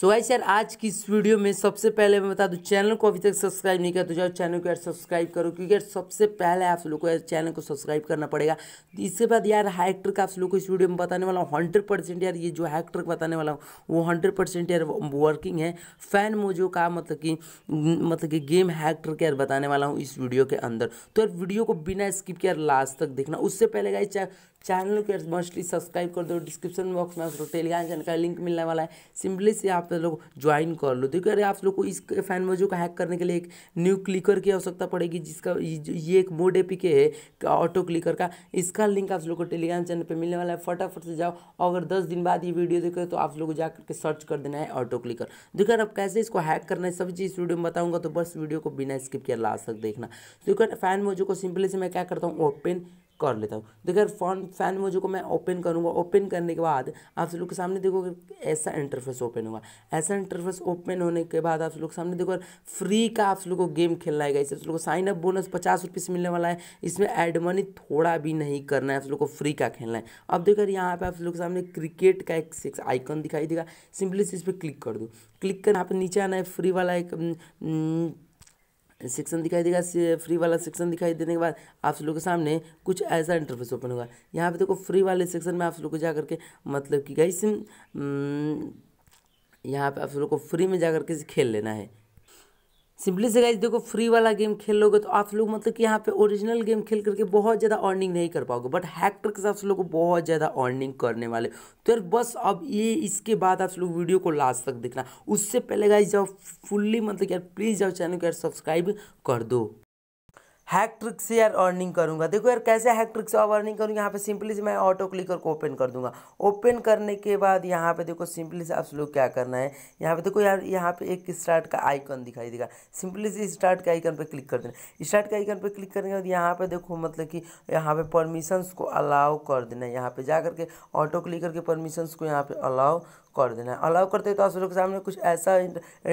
so guys यार आज की इस वीडियो में सबसे पहले मैं बता दूं चैनल को अभी तक सब्सक्राइब नहीं किया तो जाओ चैनल को यार सब्सक्राइब करो क्योंकि यार सबसे पहले आप लोग को यार चैनल को सब्सक्राइब करना पड़ेगा इसके बाद यार हैक्टर का आप लोग को इस वीडियो में बताने वाला हूँ हंड्रेड परसेंट यार ये जो हैक्टर बताने वाला हूँ वो हंड्रेड परसेंट यार वर्किंग है फैन मोजो का मतलब कि मतलब कि गेम हैक्टर के यार बताने वाला हूँ इस वीडियो के अंदर तो यार वीडियो को बिना स्किप के लास्ट तक देखना उससे पहले गाइस चैनल को यार मोस्टली सब्सक्राइब कर दो डिस्क्रिप्शन बॉक्स में आप लोग टेलीग्राम चैनल का लिंक मिलने वाला है सिंपली से आप आप लोग ज्वाइन कर लो देखिए अरे आप लोग को इस फैन मोजो को हैक करने के लिए एक न्यू क्लिकर की आवश्यकता पड़ेगी जिसका ये एक मोड एपी के है ऑटो क्लिकर का इसका लिंक आप लोग को टेलीग्राम चैनल पर मिलने वाला है फटाफट से जाओ अगर दस दिन बाद ये वीडियो देखो तो आप लोग जा करके सर्च कर देना है ऑटो क्लिकर देखिए अब कैसे इसको हैक करना है सभी चीज़ इस वीडियो में बताऊँगा तो बस वीडियो को बिना स्किप किया लास्ट तक देखना देखो फैन मोजो को सिंपली से मैं क्या करता हूँ ओपन कर लेता हूँ देखिए तो फॉन फैन मोजो को मैं ओपन करूँगा ओपन करने के बाद आप लोग के सामने देखोगे ऐसा इंटरफेस ओपन होगा ऐसा इंटरफेस ओपन होने के बाद आप लोग के सामने देखो फ्री का आप लोग को गेम खेलना है इसे आप लोग को साइन अप बोनस पचास रुपये से मिलने वाला है इसमें एड मनी थोड़ा भी नहीं करना है आप लोग को फ्री का खेलना है अब देखो यहाँ पर आप लोग के सामने क्रिकेट का एक सिक्स आइकन दिखाई देगा सिंपली से इस पर क्लिक कर दो क्लिक कर यहाँ पर नीचे आना है फ्री वाला एक सेक्शन दिखाई देगा फ्री वाला सेक्शन दिखाई देने के बाद आप लोग के सामने कुछ ऐसा इंटरफेस ओपन होगा यहाँ पे देखो फ्री वाले सेक्शन में आप लोग को जा करके मतलब कि गाइस हम्म, यहाँ पे आप लोग को फ्री में जा करके खेल लेना है सिंपली से गाइज देखो फ्री वाला गेम खेल लोगे तो आप लोग मतलब कि यहाँ पे ओरिजिनल गेम खेल करके बहुत ज़्यादा अर्निंग नहीं कर पाओगे बट हैक्टर के साथ आप लोग को बहुत ज़्यादा अर्निंग करने वाले तो यार बस अब ये इसके बाद आप लोग वीडियो को लास्ट तक देखना उससे पहले गाइज जाओ फुल्ली मतलब यार प्लीज़ जाओ चैनल को यार सब्सक्राइब कर दो हैक ट्रिक से यार अर्निंग करूंगा देखो यार कैसे हैक ट्रिक से अब अर्निंग करूँगा यहाँ पे सिंपली से मैं ऑटो क्लिकर को ओपन कर दूंगा ओपन करने के बाद यहाँ पे देखो सिंपली से आप लोग क्या करना है यहाँ पे देखो यार यहाँ पे एक स्टार्ट का आइकन दिखाई देगा सिंपली से स्टार्ट के आइकन पर क्लिक कर देना स्टार्ट के आइकन पर क्लिक करने के बाद यहाँ पर देखो मतलब कि यहाँ पर परमिशंस को अलाउ कर देना है यहाँ पर जा करके ऑटो क्लिक करके परमिशंस को यहाँ पर अलाउ कर देना है अलाउ करते हैं तो आप लोग के सामने कुछ ऐसा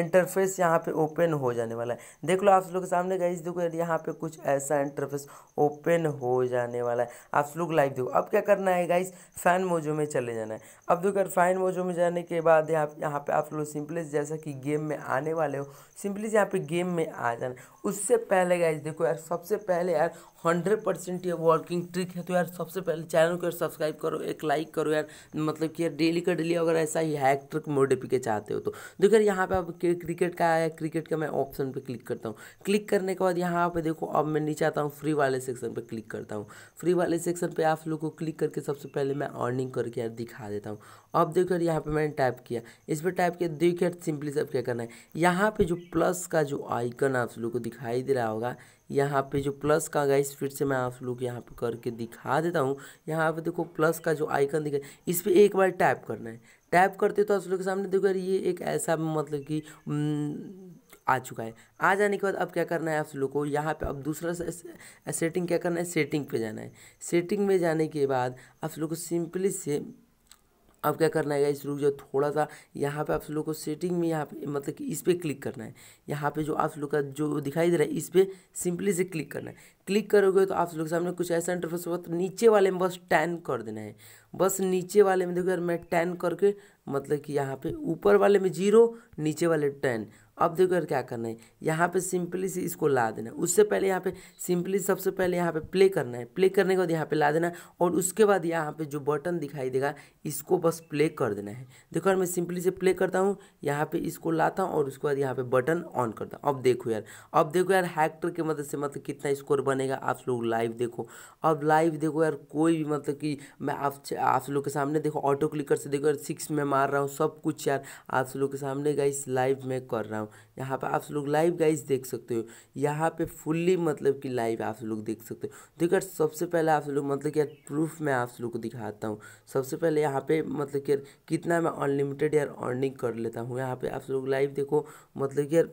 इंटरफेस यहाँ पे ओपन हो जाने वाला है देख लो आप लोग के सामने गाइज देखो यहाँ पे कुछ ऐसा इंटरफेस ओपन हो जाने वाला है आप लोग लाइव देखो अब क्या करना है गाइज फैन मोजो में चले जाना है अब देखो फैन मोजो में जाने के बाद यहाँ यहाँ पे आप लोग सिंपली जैसा कि गेम में आने वाले हो सिंपली यहाँ पे गेम में आ जाना उससे पहले गाइज देखो यार सबसे पहले यार हंड्रेड परसेंट ये वर्किंग ट्रिक है तो यार सबसे पहले चैनल को सब्सक्राइब करो एक लाइक करो यार मतलब कि यार डेली का डेली अगर ऐसा ही हैक ट्रिक के चाहते हो तो देखो यार यहाँ पे आप क्रिकेट का आया क्रिकेट का मैं ऑप्शन पे क्लिक करता हूँ क्लिक करने के बाद यहाँ पे देखो अब मैं नीचे आता हूँ फ्री वाले सेक्शन पर क्लिक करता हूँ फ्री वाले सेक्शन पे आप लोग को क्लिक करके सबसे पहले मैं अर्निंग करके यार दिखा देता हूँ अब देखो यार यहाँ पर मैंने टाइप किया इस पर टाइप किया देखो यार सिंपली सब क्या करना है यहाँ पर जो प्लस का जो आइकन आप लोग को दिखाई दे रहा होगा यहाँ पे जो प्लस का गाइस फिर से मैं आप लोग यहाँ पे करके दिखा देता हूँ यहाँ पे देखो प्लस का जो आइकन दिखा इस पर एक बार टैप करना है टैप करते तो आप लोग के सामने देखो ये एक ऐसा मतलब कि आ चुका है आ जाने के बाद अब क्या करना है आप लोग को यहाँ पे अब दूसरा सेटिंग क्या करना है सेटिंग पे जाना है सेटिंग में जाने के बाद आप लोग को सिंपली से अब क्या करना है गाइस रुक जाओ थोड़ा सा यहाँ पे आप लोग को सेटिंग में यहाँ पे मतलब कि इस पर क्लिक करना है यहाँ पे जो आप लोग का जो दिखाई दे रहा है इस पर सिंपली से क्लिक करना है क्लिक करोगे तो आप लोग के सामने कुछ ऐसा इंटरफेस होगा तो नीचे वाले में बस टैन कर देना है बस नीचे वाले में देखो यार मैं टैन करके मतलब कि यहाँ पे ऊपर वाले में जीरो नीचे वाले टेन अब देखो यार क्या करना है यहाँ पे सिंपली से इसको ला देना है उससे पहले यहाँ पे सिंपली सबसे पहले यहाँ पे प्ले करना है प्ले करने के बाद यहाँ पे ला देना है और उसके बाद यहाँ पे जो बटन दिखाई देगा इसको बस प्ले कर देना है देखो यार मैं सिंपली से प्ले करता हूँ यहाँ पे इसको लाता हूँ और उसके बाद यहाँ पे बटन ऑन करता हूँ अब देखो यार अब देखो यार हैक्टर की मदद से मतलब कितना स्कोर बनेगा आप लोग लाइव देखो अब लाइव देखो यार कोई भी मतलब कि मैं आप आप लोग के सामने देखो ऑटो क्लिकर से देखो यार सिक्स में मार रहा हूँ सब कुछ यार आप लोग के सामने गाइस लाइव में कर रहा हूँ हूँ यहाँ पे आप लोग लाइव गाइस देख सकते हो यहाँ पे फुल्ली मतलब कि लाइव आप लोग देख सकते हो देखो सबसे पहले आप लोग मतलब कि प्रूफ मैं आप लोग को दिखाता हूँ सबसे पहले यहाँ पे मतलब कि कितना मैं अनलिमिटेड यार अर्निंग कर लेता हूँ यहाँ पे आप लोग लाइव देखो मतलब कि यार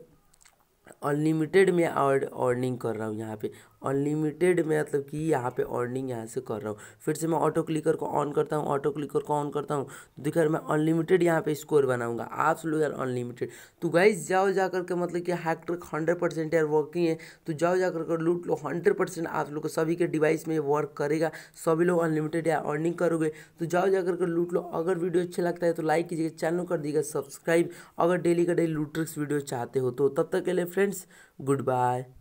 अनलिमिटेड में अर्निंग कर रहा हूँ यहाँ पे अनलिमिटेड में मतलब कि यहाँ पे अर्निंग यहाँ से कर रहा हूँ फिर से मैं ऑटो क्लिकर को ऑन करता हूँ ऑटो क्लिकर को ऑन करता हूँ तो देखा मैं अनलिमिटेड यहाँ पे स्कोर बनाऊंगा आप लोग यार अनलिमिटेड तो गाइज जाओ जा करके मतलब कि हैक ट्रक हंड्रेड परसेंट यार वर्किंग है तो जाओ जा करके लूट लो हंड्रेड परसेंट आप लोग को सभी के डिवाइस में वर्क करेगा सभी लोग अनलिमिटेड यार अर्निंग करोगे तो जाओ जा करके लूट लो अगर वीडियो अच्छा लगता है तो लाइक कीजिएगा चैनल कर दीजिएगा सब्सक्राइब अगर डेली का डेली लूट्रिक्स वीडियो चाहते हो तो तब तक के लिए friends goodbye